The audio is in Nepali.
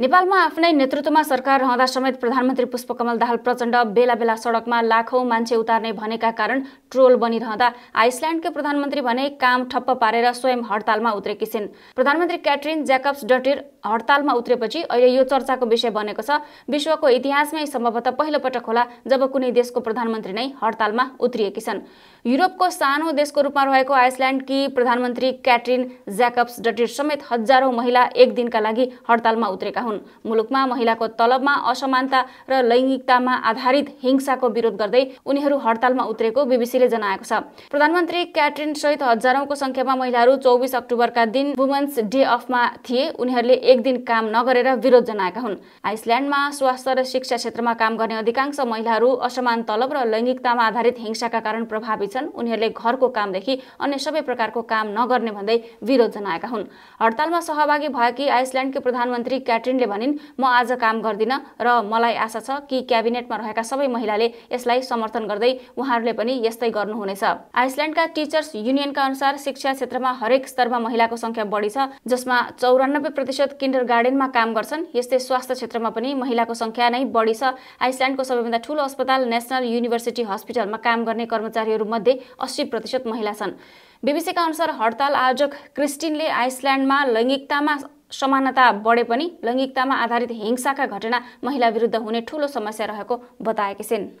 नेपालमा आफ्नै नेतृत्वमा सरकार रहँदा समेत प्रधानमन्त्री पुष्पकमल दाहाल प्रचण्ड बेला बेला सडकमा लाखौं मान्छे उतार्ने भनेका कारण ट्रोल बनिरहँदा आइसल्यान्डकै प्रधानमन्त्री भने काम ठप्प पारेर स्वयं हडतालमा उत्रेकी छिन् प्रधानमन्त्री क्याट्रिन ज्याकब्स डटिर हडतालमा उत्रेपछि अहिले यो चर्चाको विषय बनेको छ विश्वको इतिहासमै सम्भवतः पहिलो पटक होला जब कुनै देशको प्रधानमन्त्री नै हडतालमा उत्रिएकी छन् युरोपको सानो देशको रूपमा रहेको आइसल्याण्डकी प्रधानमन्त्री क्याट्रिन ज्याकब्स डटिर समेत हजारौं महिला एक दिनका लागि हडतालमा उत्रेका हुन् मुलुकमा महिलाको तलबमा असमानता र लैङ्गिकतामा आधारित हिंसाको विरोध गर्दै उनीहरू हडतालमा उत्रेको बिबिसीले जनाएको छ प्रधानमन्त्री क्याट्रिन सहित हजारौंको संख्यामा महिलाहरू चौबिस अक्टोबरका दिन वुमेन्स डे अफमा थिए उनीहरूले एक दिन काम नगरेर विरोध जनाएका हुन् आइसल्याण्डमा स्वास्थ्य र शिक्षा क्षेत्रमा काम गर्ने अधिकांश महिलाहरू असमान तलब र लैङ्गिकतामा आधारित हिंसाका कारण प्रभावित छन् उनीहरूले घरको कामदेखि अन्य सबै प्रकारको काम नगर्ने भन्दै विरोध जनाएका हुन् हडतालमा सहभागी भएकी आइसल्याण्डकी प्रधानमन्त्री क्याट्रिन सिरिनले भनिन् म आज काम गर्दिनँ र मलाई आशा छ कि क्याबिनेटमा रहेका सबै महिलाले यसलाई समर्थन गर्दै उहाँहरूले पनि यस्तै गर्नुहुनेछ आइसल्यान्डका टिचर्स युनियनका अनुसार शिक्षा क्षेत्रमा हरेक स्तरमा महिलाको सङ्ख्या बढी छ जसमा चौरानब्बे प्रतिशत किन्डर गार्डनमा काम गर्छन् यस्तै स्वास्थ्य क्षेत्रमा पनि महिलाको सङ्ख्या नै बढी छ आइसल्यान्डको सबैभन्दा ठुलो अस्पताल नेसनल युनिभर्सिटी हस्पिटलमा काम गर्ने कर्मचारीहरूमध्ये अस्सी प्रतिशत महिला छन् बिबिसीका अनुसार हडताल आयोजक क्रिस्टिनले आइसल्यान्डमा लैङ्गिकतामा समानता बढे पनि लैङ्गिकतामा आधारित हिंसाका घटना महिला विरुद्ध हुने ठूलो समस्या रहेको बताएकी छिन्